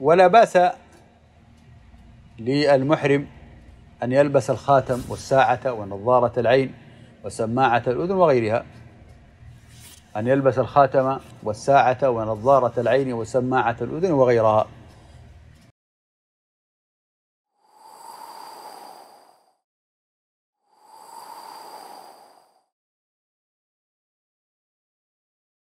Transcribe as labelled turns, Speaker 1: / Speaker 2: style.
Speaker 1: ولا باس للمحرم أن يلبس الخاتم والساعة ونظارة العين وسماعة الأذن وغيرها أن يلبس الخاتم والساعة ونظارة العين وسماعة الأذن وغيرها